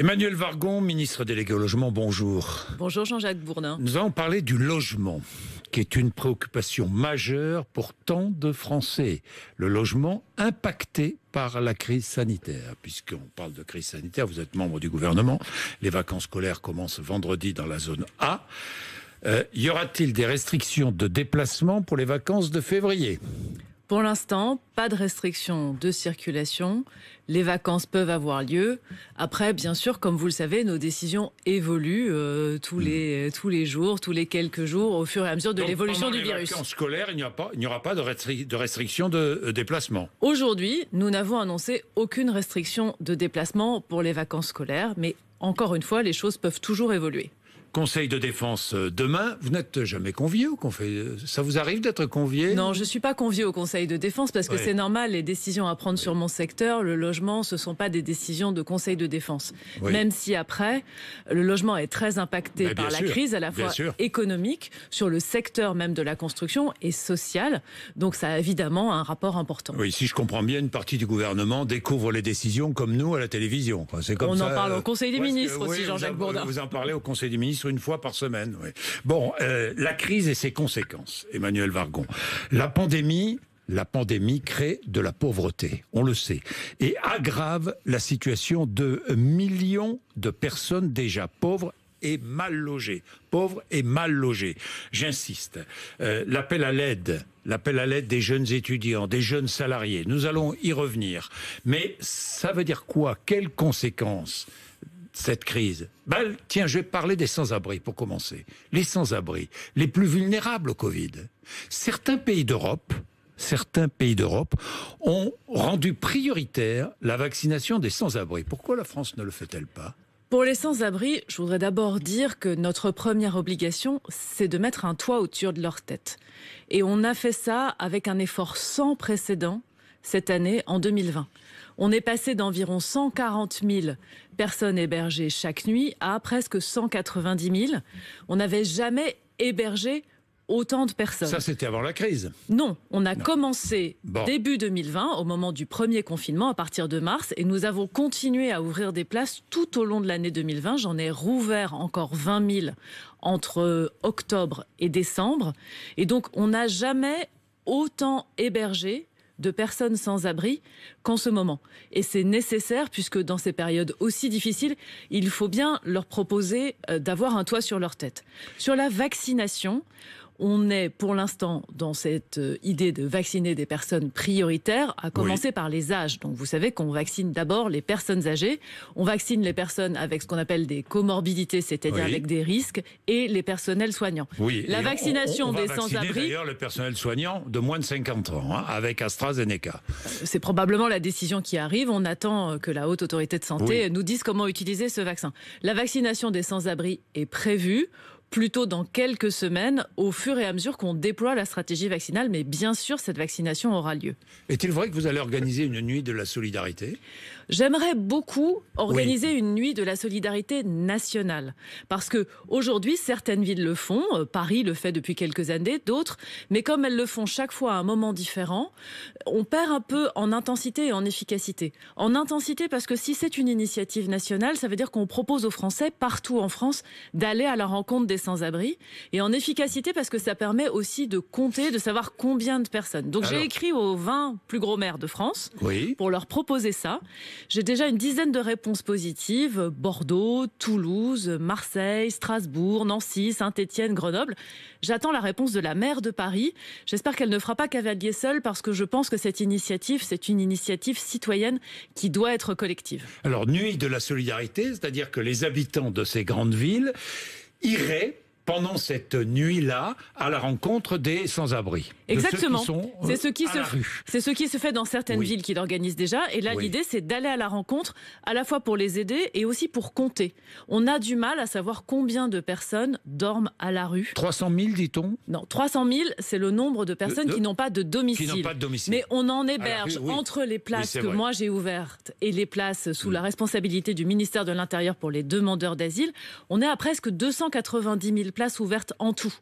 Emmanuel Vargon, ministre délégué au logement, bonjour. Bonjour Jean-Jacques Bourdin. Nous allons parler du logement, qui est une préoccupation majeure pour tant de Français. Le logement impacté par la crise sanitaire, puisqu'on parle de crise sanitaire, vous êtes membre du gouvernement, les vacances scolaires commencent vendredi dans la zone A. Euh, y aura-t-il des restrictions de déplacement pour les vacances de février pour l'instant, pas de restriction de circulation. Les vacances peuvent avoir lieu. Après, bien sûr, comme vous le savez, nos décisions évoluent euh, tous, les, mm. tous les jours, tous les quelques jours, au fur et à mesure de l'évolution du virus. En les il n'y pas, il n'y aura pas de, de restriction de euh, déplacement. Aujourd'hui, nous n'avons annoncé aucune restriction de déplacement pour les vacances scolaires, mais encore une fois, les choses peuvent toujours évoluer. Conseil de défense euh, demain. Vous n'êtes jamais convié au Conseil. Euh, ça vous arrive d'être convié Non, je suis pas convié au Conseil de défense parce que c'est normal. Les décisions à prendre sur mon secteur, le logement, ce sont pas des décisions de Conseil de défense. Même si après, le logement est très impacté par la crise, à la fois économique, sur le secteur même de la construction et social. Donc ça a évidemment un rapport important. Oui, si je comprends bien, une partie du gouvernement découvre les décisions comme nous à la télévision. C'est comme On en parle au euh, Conseil des ministres aussi, Jean-Jacques Bourdin. Vous en parlez au Conseil des ministres une fois par semaine. Bon, euh, la crise et ses conséquences, Emmanuel Vargon. La pandémie, la pandémie crée de la pauvreté, on le sait, et aggrave la situation de millions de personnes déjà pauvres et mal logées. Pauvres et mal logées. J'insiste. Euh, l'appel à l'aide, l'appel à l'aide des jeunes étudiants, des jeunes salariés, nous allons y revenir. Mais ça veut dire quoi Quelles conséquences cette crise ben, Tiens, je vais parler des sans-abri pour commencer. Les sans-abri, les plus vulnérables au Covid. Certains pays d'Europe, certains pays d'Europe ont rendu prioritaire la vaccination des sans-abri. Pourquoi la France ne le fait-elle pas pour les sans-abri, je voudrais d'abord dire que notre première obligation, c'est de mettre un toit autour de leur tête. Et on a fait ça avec un effort sans précédent cette année, en 2020. On est passé d'environ 140 000 personnes hébergées chaque nuit à presque 190 000. On n'avait jamais hébergé autant de personnes. Ça, c'était avant la crise. Non, on a commencé début 2020, au moment du premier confinement, à partir de mars, et nous avons continué à ouvrir des places tout au long de l'année 2020. J'en ai rouvert encore 20 000 entre octobre et décembre. Et donc, on n'a jamais autant hébergé de personnes sans abri qu'en ce moment. Et c'est nécessaire puisque dans ces périodes aussi difficiles, il faut bien leur proposer euh, d'avoir un toit sur leur tête. Sur la vaccination, on est pour l'instant dans cette euh, idée de vacciner des personnes prioritaires, à commencer par les âges. Donc vous savez qu'on vaccine d'abord les personnes âgées, on vaccine les personnes avec ce qu'on appelle des comorbidités, c'est-à-dire avec des risques, et les personnels soignants. Oui. La vaccination va des sans-abri. D'ailleurs, le personnel soignant de moins de 50 ans, hein, avec AstraZeneca. Euh, c'est probablement la décision qui arrive. On attend euh, que la haute autorité de santé nous dise comment utiliser ce vaccin. La vaccination des sans-abri est prévue plutôt dans quelques semaines, au fur et à mesure qu'on déploie la stratégie vaccinale. Mais bien sûr, cette vaccination aura lieu. Est-il vrai que vous allez organiser une nuit de la solidarité J'aimerais beaucoup organiser une nuit de la solidarité nationale. Parce que aujourd'hui, certaines villes le font. Euh, Paris le fait depuis quelques années, d'autres. Mais comme elles le font chaque fois à un moment différent, on perd un peu en intensité et en efficacité. En intensité, parce que si c'est une initiative nationale, ça veut dire qu'on propose aux Français, partout en France, d'aller à la rencontre des sans-abri. Et en efficacité, parce que ça permet aussi de compter, de savoir combien de personnes. Donc j'ai écrit aux 20 plus gros maires de France oui. pour leur proposer ça. J'ai déjà une dizaine de réponses positives. Bordeaux, Toulouse, Marseille, Strasbourg, Nancy, Saint-Étienne, Grenoble. J'attends la réponse de la maire de Paris. J'espère qu'elle ne fera pas cavalier seul parce que je pense que cette initiative, c'est une initiative citoyenne qui doit être collective. Alors, nuit de la solidarité, c'est-à-dire que les habitants de ces grandes villes iraient pendant cette nuit-là à la rencontre des sans-abri. Exactement. Euh, c'est ce qui se ce qui se fait dans certaines villes qui l'organisent déjà et là l'idée c'est d'aller à la rencontre à la fois pour les aider et aussi pour compter. On a du mal à savoir combien de personnes dorment à la rue. 300 000 dit-on Non, 300 000 c'est le nombre de personnes qui n'ont pas de domicile. Pas de domicile. Mais on en héberge entre les places que moi j'ai ouvertes et les places sous mm. la responsabilité du ministère de l'Intérieur pour les demandeurs d'asile, on est à presque 290 000 places en tout.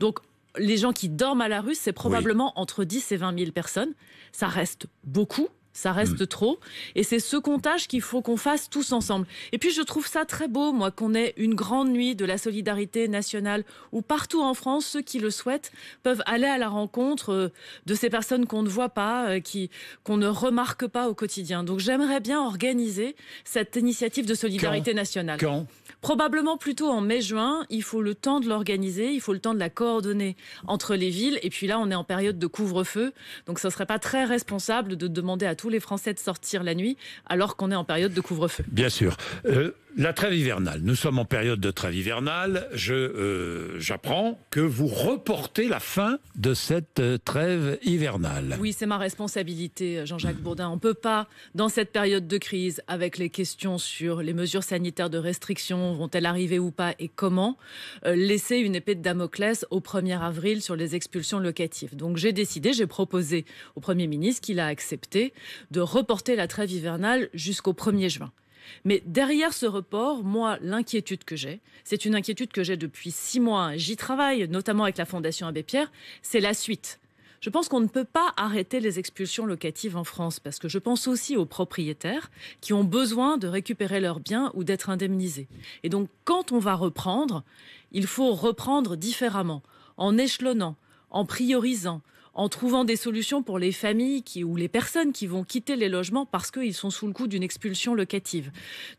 Donc, les gens qui dorment à la rue, c'est probablement entre 10 et 20 000 personnes. Ça reste beaucoup. Ça reste hmm. trop. Et c'est ce comptage qu'il faut qu'on fasse tous ensemble. Et puis je trouve ça très beau, moi, qu'on ait une grande nuit de la solidarité nationale où partout en France, ceux qui le souhaitent peuvent aller à la rencontre euh, de ces personnes qu'on ne voit pas, euh, qui, qu'on ne remarque pas au quotidien. Donc j'aimerais bien organiser cette initiative de solidarité nationale. Quand Probablement plutôt en mai-juin, il faut le temps de l'organiser, il faut le temps de la coordonner entre les villes. Et puis là, on est en période de couvre-feu, donc ça ne serait pas très responsable de demander à tous les Français de sortir la nuit alors qu'on est en période de couvre-feu. Bien sûr. Euh, la trêve hivernale. Nous sommes en période de trêve hivernale. Je euh, j'apprends que vous reportez la fin de cette euh, trêve hivernale. Oui, c'est ma responsabilité, Jean-Jacques Bourdin. On ne peut pas, dans cette période de crise, avec les questions sur les mesures sanitaires de restriction, vont-elles arriver ou pas et comment, euh, laisser une épée de Damoclès au 1er avril sur les expulsions locatives. Donc j'ai décidé, j'ai proposé au Premier ministre, qu'il a accepté, de reporter la trêve hivernale jusqu'au 1er juin. Mais derrière ce report, moi, l'inquiétude que j'ai, c'est une inquiétude que j'ai depuis six mois. J'y travaille, notamment avec la Fondation Abbé Pierre. C'est la suite. Je pense qu'on ne peut pas arrêter les expulsions locatives en France parce que je pense aussi aux propriétaires qui ont besoin de récupérer leurs biens ou d'être indemnisés. Et donc, quand on va reprendre, il faut reprendre différemment, en échelonnant, en priorisant, en trouvant des solutions pour les familles ou les personnes qui vont quitter les logements parce qu'ils sont sous le coup d'une expulsion locative.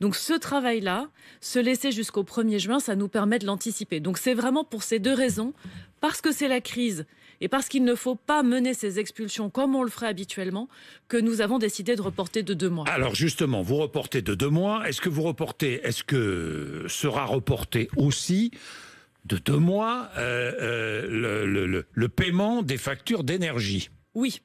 Donc ce travail-là, se laisser jusqu'au 1er juin, ça nous permet de l'anticiper. Donc c'est vraiment pour ces deux raisons, parce que c'est la crise et parce qu'il ne faut pas mener ces expulsions comme on le ferait habituellement, que nous avons décidé de reporter de deux mois. Alors justement, vous reportez de deux mois. Est-ce que vous reportez, est-ce que sera reporté aussi de deux mois euh, euh, le, paiement des factures d'énergie. Oui.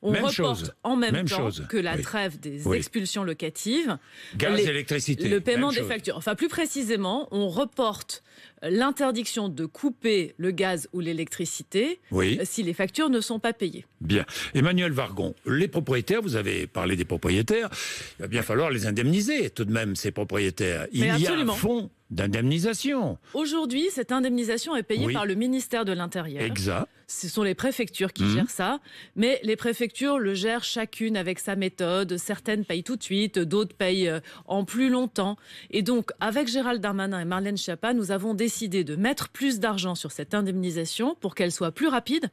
On reporte en même, temps que la trêve des expulsions locatives. Le paiement des factures. Enfin, plus précisément, on reporte l'interdiction de couper le gaz ou l'électricité euh, si les factures ne sont pas payées. Bien. Emmanuel Vargon, les propriétaires, vous avez parlé des propriétaires, il va bien falloir les indemniser tout de même, ces propriétaires. Il y a un fonds d'indemnisation. Aujourd'hui, cette indemnisation est payée par le ministère de l'Intérieur. Exact. Ce sont les préfectures qui hum. gèrent ça, mais les préfectures le gèrent chacune avec sa méthode. Certaines payent tout de suite, d'autres payent euh, en plus longtemps. Et donc, avec Gérald Darmanin et Marlène Schiappa, nous avons décidé décidé de mettre plus d'argent sur cette indemnisation pour qu'elle soit plus rapide,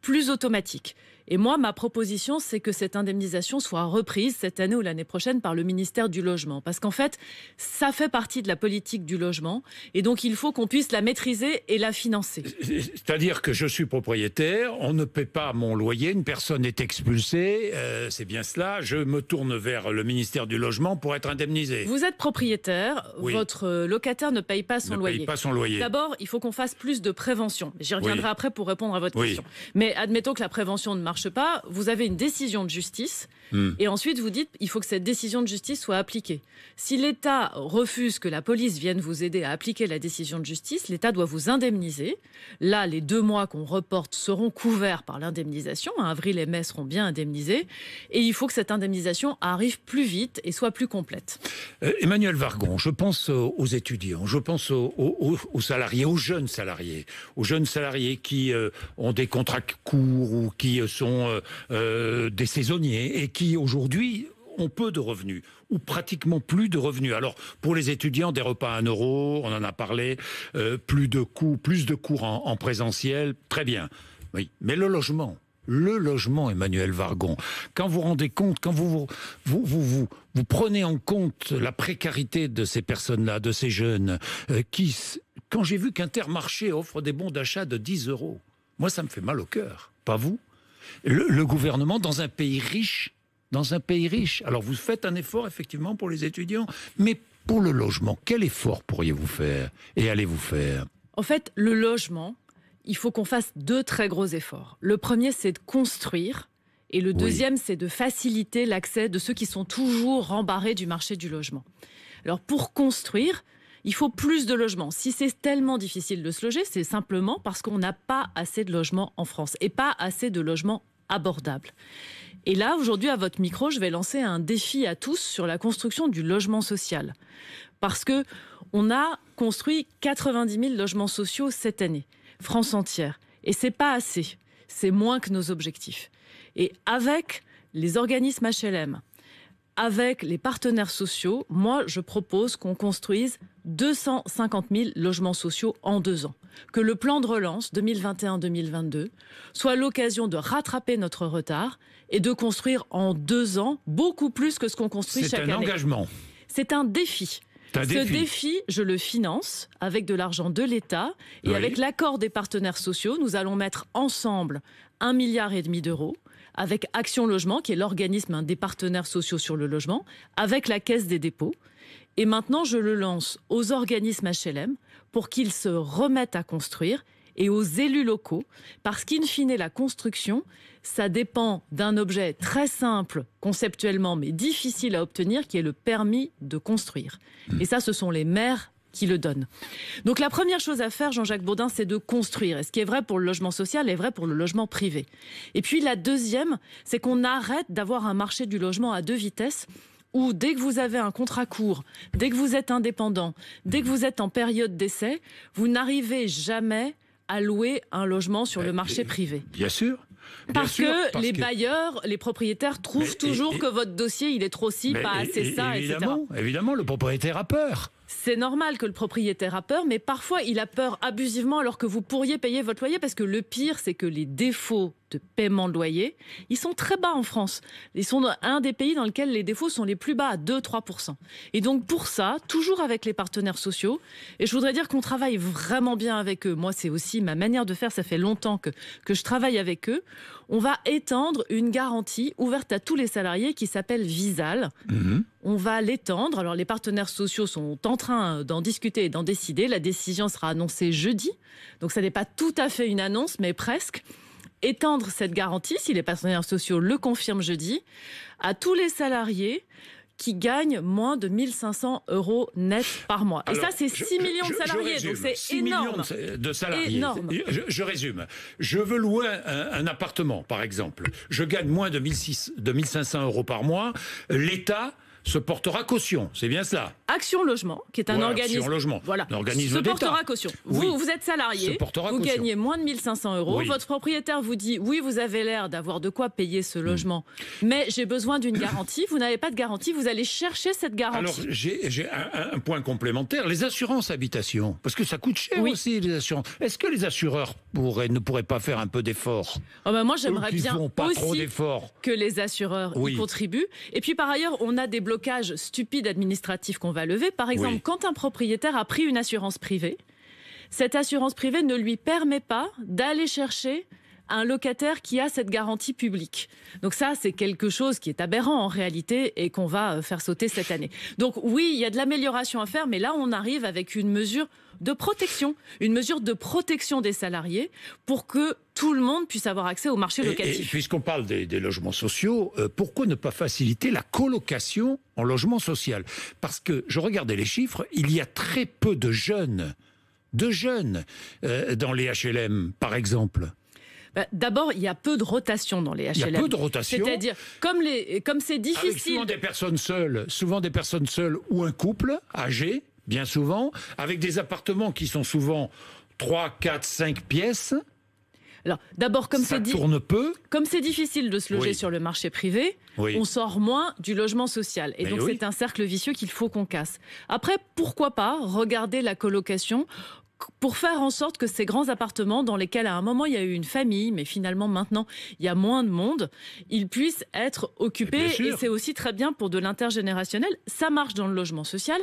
plus automatique. Et moi, ma proposition, c'est que cette indemnisation soit reprise cette année ou l'année prochaine par le ministère du Logement. Parce qu'en fait, ça fait partie de la politique du logement. Et donc, il faut qu'on puisse la maîtriser et la financer. C'est-à-dire que je suis propriétaire, on ne paie pas mon loyer, une personne est expulsée, euh, c'est bien cela. Je me tourne vers le ministère du Logement pour être indemnisé. Vous êtes propriétaire, votre euh, locataire ne paye pas son loyer. pas son loyer. D'abord, il faut qu'on fasse plus de prévention. J'y reviendrai après pour répondre à votre question. Mais admettons que la prévention ne marche marche pas, vous avez une décision de justice hmm. et ensuite vous dites il faut que cette décision de justice soit appliquée. Si l'État refuse que la police vienne vous aider à appliquer la décision de justice, l'État doit vous indemniser. Là, les deux mois qu'on reporte seront couverts par l'indemnisation. Hein. Avril et mai seront bien indemnisés et il faut que cette indemnisation arrive plus vite et soit plus complète. Euh, Emmanuel Vargon, je pense aux étudiants, je pense aux, salariés, aux jeunes salariés, aux jeunes salariés qui euh, ont des contrats courts ou qui euh, euh, euh, des saisonniers et qui aujourd'hui ont peu de revenus ou pratiquement plus de revenus. Alors pour les étudiants, des repas à 1 euro, on en a parlé, euh, plus de coûts, plus de cours en, présentiel, très bien. Oui, mais le logement, le logement, Emmanuel Vargon. Quand vous rendez compte, quand vous vous, vous, vous, prenez en compte la précarité de ces personnes-là, de ces jeunes, qui, quand j'ai vu qu'Intermarché offre des bons d'achat de 10 euros, moi ça me fait mal au cœur, pas vous le, gouvernement dans un pays riche, dans un pays riche. Alors vous faites un effort effectivement pour les étudiants, mais pour le logement, quel effort pourriez-vous faire et allez-vous faire En fait, le logement, il faut qu'on fasse deux très gros efforts. Le premier, c'est de construire. Et le deuxième, c'est de faciliter l'accès de ceux qui sont toujours rembarrés du marché du logement. Alors pour construire, il faut plus de logements. Si c'est tellement difficile de se loger, c'est simplement parce qu'on n'a pas assez de logements en France et pas assez de logements abordables. Et là, aujourd'hui, à votre micro, je vais lancer un défi à tous sur la construction du logement social. Parce que on a construit 90 000 logements sociaux cette année, France entière. Et c'est pas assez. C'est moins que nos objectifs. Et avec les organismes HLM, avec les partenaires sociaux, moi, je propose qu'on construise 250 000 logements sociaux en deux ans. Que le plan de relance 2021-2022 soit l'occasion de rattraper notre retard et de construire en deux ans beaucoup plus que ce qu'on construit chaque année. C'est un engagement. C'est un défi. Ce défi. je le finance avec de l'argent de l'État et avec l'accord des partenaires sociaux. Nous allons mettre ensemble un milliard et demi d'euros avec Action Logement, qui est l'organisme, hein, des partenaires sociaux sur le logement, avec la Caisse des dépôts. Et maintenant, je le lance aux organismes HLM pour qu'ils se remettent à construire et aux élus locaux, parce qu'in fine, la construction, ça dépend d'un objet très simple conceptuellement, mais difficile à obtenir, qui est le permis de construire. Et ça, ce sont les maires qui le donne. Donc la première chose à faire, Jean-Jacques Bourdin, c'est de construire. Et ce qui est vrai pour le logement social est vrai pour le logement privé. Et puis la deuxième, c'est qu'on arrête d'avoir un marché du logement à deux vitesses où dès que vous avez un contrat court, dès que vous êtes indépendant, dès que vous êtes en période d'essai, vous n'arrivez jamais à louer un logement sur le euh, marché privé. Bien sûr. parce que les bailleurs, les propriétaires trouvent toujours que votre dossier, il est trop ci, pas assez ça, évidemment, etc. Évidemment, le propriétaire a peur c'est normal que le propriétaire a peur, mais parfois il a peur abusivement alors que vous pourriez payer votre loyer parce que le pire, c'est que les défauts de paiement de loyer, ils sont très bas en France. Ils sont un des pays dans lequel les défauts sont les plus bas, à 2-3%. Et donc pour ça, toujours avec les partenaires sociaux, et je voudrais dire qu'on travaille vraiment bien avec eux. Moi, c'est aussi ma manière de faire, ça fait longtemps que, que je travaille avec eux. On va étendre une garantie ouverte à tous les salariés qui s'appelle Visal. Mhm. On va l'étendre. Alors les partenaires sociaux sont en train d'en discuter et d'en décider. La décision sera annoncée jeudi. Donc ça n'est pas tout à fait une annonce, mais presque étendre cette garantie, si les partenaires sociaux le confirment jeudi, à tous les salariés qui gagnent moins de 1500 euros net par mois. et ça, c'est 6 millions de salariés, donc c'est énorme. Millions de salariés. Je, résume. Je veux louer un, appartement, par exemple. Je gagne moins de, 1 500 euros par mois. L'État se portera caution. C'est bien cela. Action Logement, qui est un organisme. Action Logement. Voilà. Un organisme se portera caution. Vous, vous êtes salarié. vous gagnez moins de 1500 euros. Votre propriétaire vous dit oui, vous avez l'air d'avoir de quoi payer ce hmm. logement, mais j'ai besoin d'une garantie. Vous n'avez pas de garantie. Vous allez chercher cette garantie. Alors, j'ai un, point complémentaire les assurances habitation, parce que ça coûte cher aussi, les assurances. Est-ce que les assureurs pourraient, ne pourraient pas faire un peu d'effort oh ben Moi, j'aimerais bien aussi que les assureurs y contribuent. Et puis, par ailleurs, on a des blocs blocage stupide administratif qu'on va lever. Par exemple, quand un propriétaire a pris une assurance privée, cette assurance privée ne lui permet pas d'aller chercher un locataire qui a cette garantie publique. Donc ça, c'est quelque chose qui est aberrant en réalité et qu'on va euh, faire sauter cette année. Donc oui, il y a de l'amélioration à faire, mais là, on arrive avec une mesure de protection, une mesure de protection des salariés pour que tout le monde puisse avoir accès au marché locatif. Puisqu'on parle des, logements sociaux, euh, pourquoi ne pas faciliter la colocation en logement social Parce que je regardais les chiffres, il y a très peu de jeunes, de jeunes euh, dans les HLM, par exemple. Bah, d'abord, il y a peu de rotation dans les HLM. Il y a peu de rotation. C'est-à-dire, comme, les, comme c'est difficile. Avec souvent des personnes seules, souvent des personnes seules ou un couple âgé, bien souvent, avec des appartements qui sont souvent 3, 4, 5 pièces. Alors, d'abord, comme c'est tourne peu, comme c'est difficile de se loger sur le marché privé, on sort moins du logement social, et donc c'est un cercle vicieux qu'il faut qu'on casse. Après, pourquoi pas regarder la colocation pour faire en sorte que ces grands appartements dans lesquels à un moment il y a eu une famille, mais finalement maintenant il y a moins de monde, ils puissent être occupés. Et c'est aussi très bien pour de l'intergénérationnel. Ça marche dans le logement social,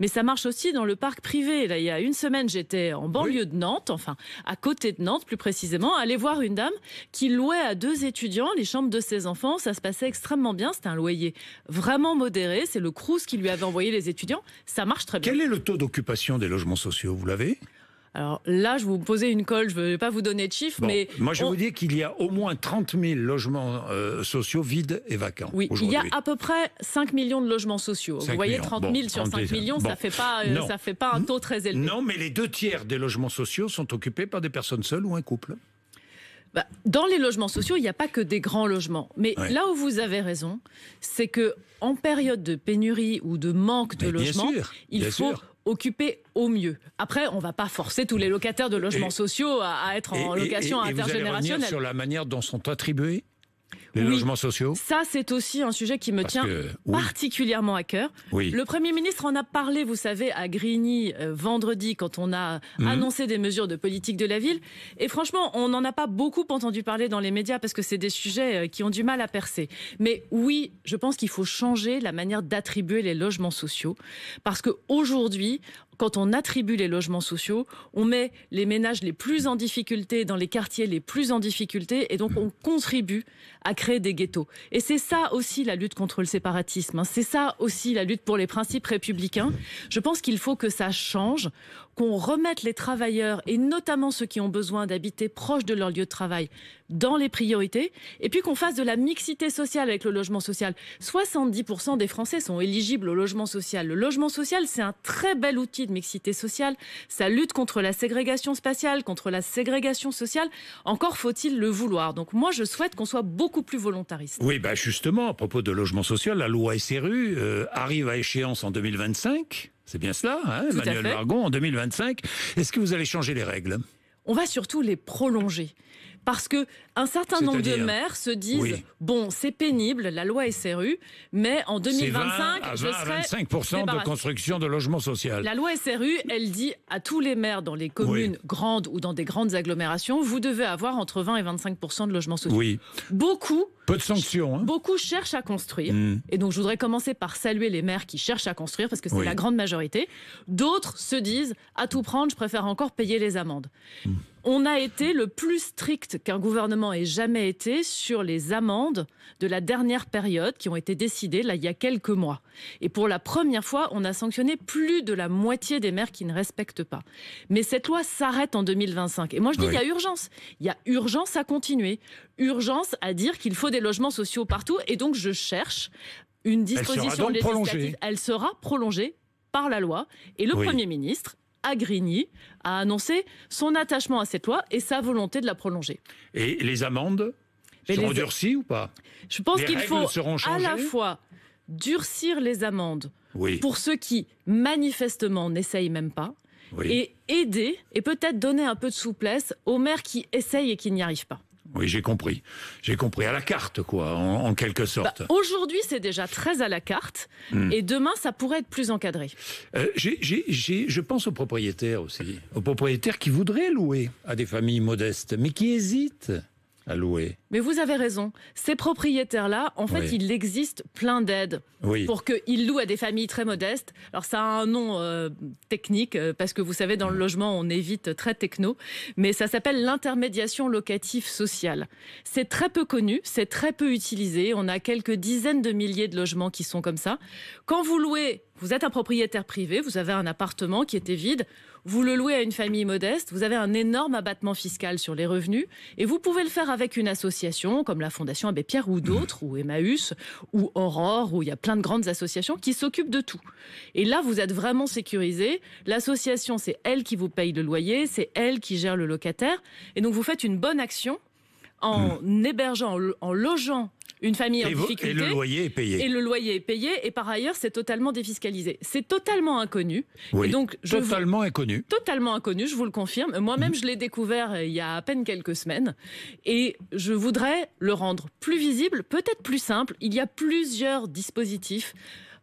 mais ça marche aussi dans le parc privé. Là, il y a une semaine, j'étais en banlieue de Nantes, enfin à côté de Nantes plus précisément, aller voir une dame qui louait à deux étudiants les chambres de ses enfants. Ça se passait extrêmement bien. C'était un loyer vraiment modéré. C'est le Crous qui lui avait envoyé les étudiants. Ça marche très bien. Quel est le taux d'occupation des logements sociaux Vous l'avez alors là, je vous posais une colle, je ne vais pas vous donner de chiffres, mais... Moi, je vais vous dis qu'il y a au moins 30 000 logements euh, sociaux vides et vacants. Oui, il y a à peu près 5 millions de logements sociaux. Vous voyez, 30 000 sur 5 millions, ça ne fait, pas, euh, fait pas un taux très élevé. Non, mais les deux tiers des logements sociaux sont occupés par des personnes seules ou un couple. Bah, dans les logements sociaux, il n'y a pas que des grands logements. Mais là où vous avez raison, c'est que en période de pénurie ou de manque de logements, il faut occuper au mieux. Après, on ne va pas forcer tous les locataires de logements sociaux à, être en location intergénérationnelle. sur la manière dont sont attribués les logements sociaux Ça, c'est aussi un sujet qui me tient particulièrement à cœur. Oui. Le Premier ministre en a parlé, vous savez, à Grigny euh, vendredi, quand on a mhm. annoncé des mesures de politique de la ville. Et franchement, on n'en a pas beaucoup entendu parler dans les médias parce que c'est des sujets euh, qui ont du mal à percer. Mais oui, je pense qu'il faut changer la manière d'attribuer les logements sociaux. Parce qu'aujourd'hui, quand on attribue les logements sociaux, on met les ménages les plus en difficulté dans les quartiers les plus en difficulté et donc on contribue à créer des ghettos. Et c'est ça aussi la lutte contre le séparatisme, hein. c'est ça aussi la lutte pour les principes républicains. Je pense qu'il faut que ça change qu'on remette les travailleurs, et notamment ceux qui ont besoin d'habiter proche de leur lieu de travail, dans les priorités, et puis qu'on fasse de la mixité sociale avec le logement social. 70% des Français sont éligibles au logement social. Le logement social, c'est un très bel outil de mixité sociale. Ça lutte contre la ségrégation spatiale, contre la ségrégation sociale. Encore faut-il le vouloir. Donc moi, je souhaite qu'on soit beaucoup plus volontariste. Oui, bah justement, à propos de logement social, la loi SRU euh, arrive à échéance en 2025. C'est bien cela, hein, Emmanuel Largon, en 2025. Est-ce que vous allez changer les règles on va surtout les prolonger. Parce que un certain nombre de maires se disent bon, c'est pénible, la loi SRU, mais en 2025, je 25 de construction de logements sociaux. La loi SRU, elle dit à tous les maires dans les communes grandes ou dans des grandes agglomérations, vous devez avoir entre 20 et 25 de logements sociaux. Beaucoup. Peu de sanctions. Hein. Beaucoup cherchent à construire. Mm. Et donc, je voudrais commencer par saluer les maires qui cherchent à construire, parce que c'est la grande majorité. D'autres se disent, à tout prendre, je préfère encore payer les amendes. Mm. On a été le plus strict qu'un gouvernement gouvernement jamais été sur les amendes de la dernière période qui ont été décidées là, il y a quelques mois. Et pour la première fois, on a sanctionné plus de la moitié des maires qui ne respectent pas. Mais cette loi s'arrête en 2025. Et moi, je dis qu'il y a urgence. Il y a urgence à continuer. Urgence à dire qu'il faut des logements sociaux partout. Et donc, je cherche une disposition législative. Elle sera prolongée par la loi. Et le Premier ministre Agrigny a annoncé son attachement à cette loi et sa volonté de la prolonger. Et les amendes seront durcies ou pas Je pense qu'il faut à la fois durcir les amendes pour ceux qui manifestement n'essayent même pas et aider et peut-être donner un peu de souplesse aux maires qui essayent et qui n'y arrivent pas. Oui, j'ai compris. J'ai compris. À la carte, quoi, en, quelque bah, sorte. Aujourd'hui, c'est déjà très à la carte. Hmm. Et demain, ça pourrait être plus encadré. Euh, je pense aux propriétaires aussi. Aux propriétaires qui voudraient louer à des familles modestes, mais qui hésitent louer. Mais vous avez raison. Ces propriétaires-là, en fait, il existe plein d'aides pour qu'ils louent à des familles très modestes. Alors, ça a un nom euh, technique, euh, parce que vous savez, dans le logement, on évite très techno, mais ça s'appelle l'intermédiation locative sociale. C'est très peu connu, c'est très peu utilisé. On a quelques dizaines de milliers de logements qui sont comme ça. Quand vous louez, vous êtes un propriétaire privé, vous avez un appartement qui était vide, vous le louez à une famille modeste, vous avez un énorme abattement fiscal sur les revenus et vous pouvez le faire avec une association comme la Fondation Abbé Pierre ou d'autres, ou Emmaüs, ou Aurore, où il y a plein de grandes associations qui s'occupent de tout. Et là, vous êtes vraiment sécurisé. L'association, c'est elle qui vous paye le loyer, c'est elle qui gère le locataire. Et donc, vous faites une bonne action en mm. hébergeant, en logeant une famille en difficulté. Et le loyer est payé. Et le loyer est payé. Et par ailleurs, c'est totalement défiscalisé. C'est totalement inconnu. Oui. donc, totalement inconnu. Totalement inconnu, je vous le confirme. Moi-même, mhm. je l'ai découvert euh, il y a à peine quelques semaines. Et je voudrais le rendre plus visible, peut-être plus simple. Il y a plusieurs dispositifs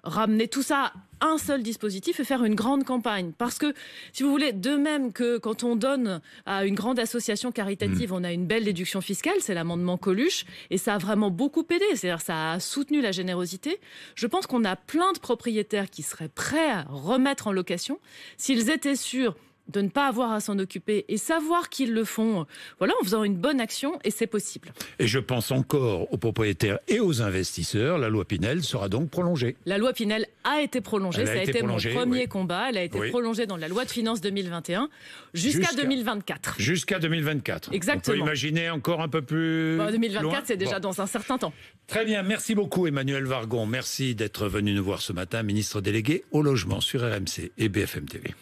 ramener tout ça un seul dispositif et faire une grande campagne. Parce que, si vous voulez, de même que quand on donne à une grande association caritative, mm. on a une belle déduction fiscale, c'est l'amendement Coluche, et ça a vraiment beaucoup aidé, c'est-à-dire ça a soutenu la générosité, je pense qu'on a plein de propriétaires qui seraient prêts à remettre en location s'ils étaient sûrs de ne pas avoir à s'en occuper et savoir qu'ils le font, voilà, en faisant une bonne action, et c'est possible. Et je pense encore aux propriétaires et aux investisseurs. La loi Pinel sera donc prolongée. La loi Pinel a été prolongée. Ça a été, mon premier combat. Elle a été prolongée dans la loi de finances 2021 jusqu'à 2024. Jusqu'à 2024. Exactement. On peut imaginer encore un peu plus. 2024, bah, c'est déjà dans un certain temps. Très bien. Merci beaucoup, Emmanuel Vargon. Merci d'être venu nous voir ce matin, ministre délégué au logement sur RMC et BFM TV.